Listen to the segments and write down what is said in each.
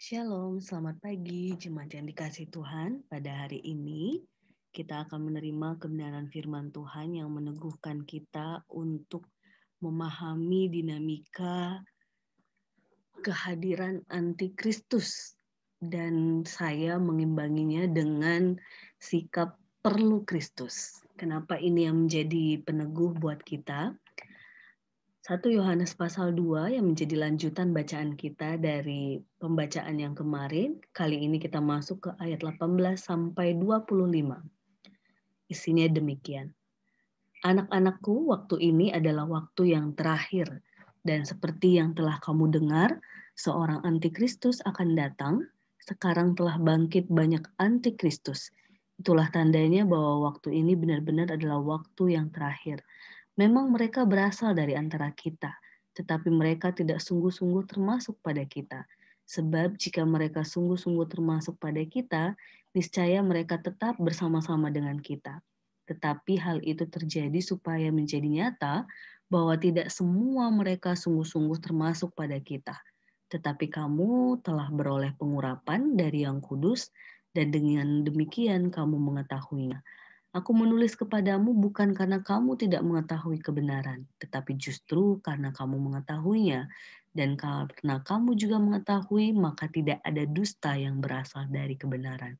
Shalom, selamat pagi jemaat yang dikasih Tuhan. Pada hari ini kita akan menerima kebenaran firman Tuhan yang meneguhkan kita untuk memahami dinamika kehadiran antikristus dan saya mengimbanginya dengan sikap perlu Kristus. Kenapa ini yang menjadi peneguh buat kita? 1 Yohanes pasal 2 yang menjadi lanjutan bacaan kita dari pembacaan yang kemarin. Kali ini kita masuk ke ayat 18 sampai 25. Isinya demikian. Anak-anakku, waktu ini adalah waktu yang terakhir dan seperti yang telah kamu dengar, seorang antikristus akan datang. Sekarang telah bangkit banyak antikristus. Itulah tandanya bahwa waktu ini benar-benar adalah waktu yang terakhir Memang mereka berasal dari antara kita, tetapi mereka tidak sungguh-sungguh termasuk pada kita. Sebab jika mereka sungguh-sungguh termasuk pada kita, niscaya mereka tetap bersama-sama dengan kita. Tetapi hal itu terjadi supaya menjadi nyata bahwa tidak semua mereka sungguh-sungguh termasuk pada kita. Tetapi kamu telah beroleh pengurapan dari Yang Kudus, dan dengan demikian kamu mengetahuinya. Aku menulis kepadamu bukan karena kamu tidak mengetahui kebenaran, tetapi justru karena kamu mengetahuinya. Dan karena kamu juga mengetahui, maka tidak ada dusta yang berasal dari kebenaran.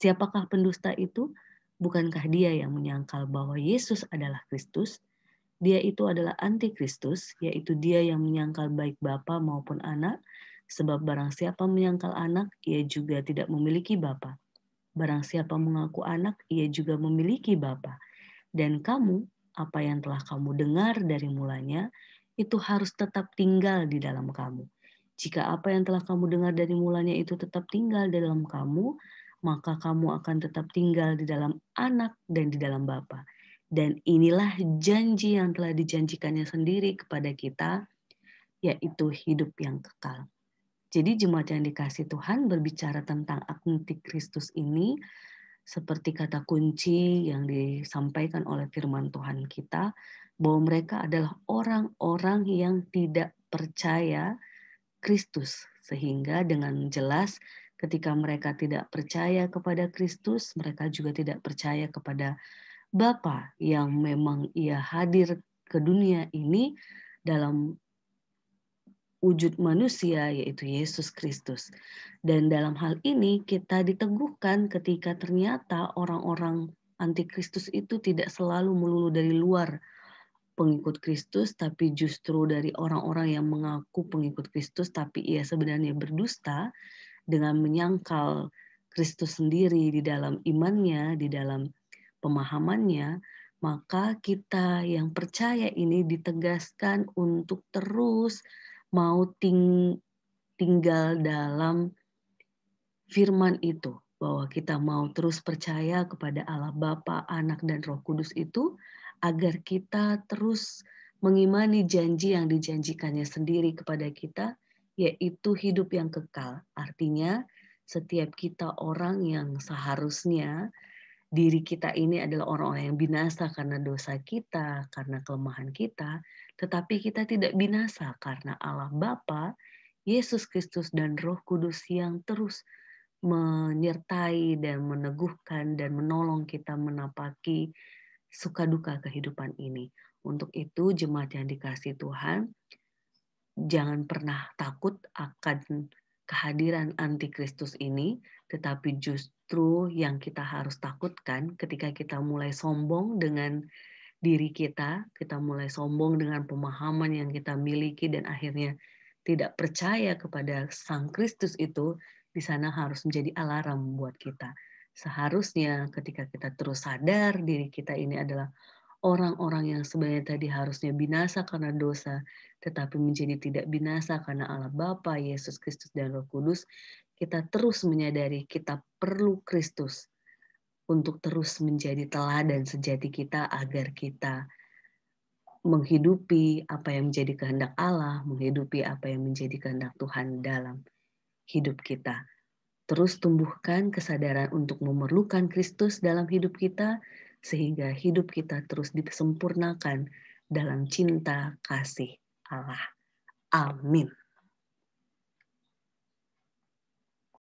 Siapakah pendusta itu? Bukankah dia yang menyangkal bahwa Yesus adalah Kristus? Dia itu adalah antikristus, yaitu dia yang menyangkal baik Bapa maupun anak, sebab barang siapa menyangkal anak, ia juga tidak memiliki Bapa Barang siapa mengaku anak, ia juga memiliki Bapa. Dan kamu, apa yang telah kamu dengar dari mulanya, itu harus tetap tinggal di dalam kamu. Jika apa yang telah kamu dengar dari mulanya itu tetap tinggal di dalam kamu, maka kamu akan tetap tinggal di dalam anak dan di dalam Bapa. Dan inilah janji yang telah dijanjikannya sendiri kepada kita, yaitu hidup yang kekal. Jadi jemaat yang dikasih Tuhan berbicara tentang akuntik Kristus ini seperti kata kunci yang disampaikan oleh firman Tuhan kita bahwa mereka adalah orang-orang yang tidak percaya Kristus sehingga dengan jelas ketika mereka tidak percaya kepada Kristus mereka juga tidak percaya kepada Bapa yang memang ia hadir ke dunia ini dalam wujud manusia yaitu Yesus Kristus. Dan dalam hal ini kita diteguhkan ketika ternyata orang-orang antikristus itu tidak selalu melulu dari luar pengikut Kristus tapi justru dari orang-orang yang mengaku pengikut Kristus tapi ia sebenarnya berdusta dengan menyangkal Kristus sendiri di dalam imannya, di dalam pemahamannya, maka kita yang percaya ini ditegaskan untuk terus mau ting tinggal dalam firman itu bahwa kita mau terus percaya kepada Allah Bapa, Anak dan Roh Kudus itu agar kita terus mengimani janji yang dijanjikannya sendiri kepada kita yaitu hidup yang kekal. Artinya setiap kita orang yang seharusnya diri kita ini adalah orang-orang yang binasa karena dosa kita, karena kelemahan kita, tetapi kita tidak binasa karena Allah Bapa, Yesus Kristus dan Roh Kudus yang terus menyertai dan meneguhkan dan menolong kita menapaki suka duka kehidupan ini. Untuk itu jemaat yang dikasih Tuhan, jangan pernah takut akan kehadiran antikristus ini, tetapi justru yang kita harus takutkan ketika kita mulai sombong dengan diri kita, kita mulai sombong dengan pemahaman yang kita miliki dan akhirnya tidak percaya kepada Sang Kristus itu, di sana harus menjadi alarm buat kita. Seharusnya ketika kita terus sadar diri kita ini adalah orang-orang yang sebenarnya tadi harusnya binasa karena dosa, tetapi menjadi tidak binasa karena Allah Bapa, Yesus Kristus, dan Roh Kudus, kita terus menyadari kita perlu Kristus untuk terus menjadi teladan sejati kita agar kita menghidupi apa yang menjadi kehendak Allah, menghidupi apa yang menjadi kehendak Tuhan dalam hidup kita. Terus tumbuhkan kesadaran untuk memerlukan Kristus dalam hidup kita, sehingga hidup kita terus disempurnakan dalam cinta kasih Allah. Amin.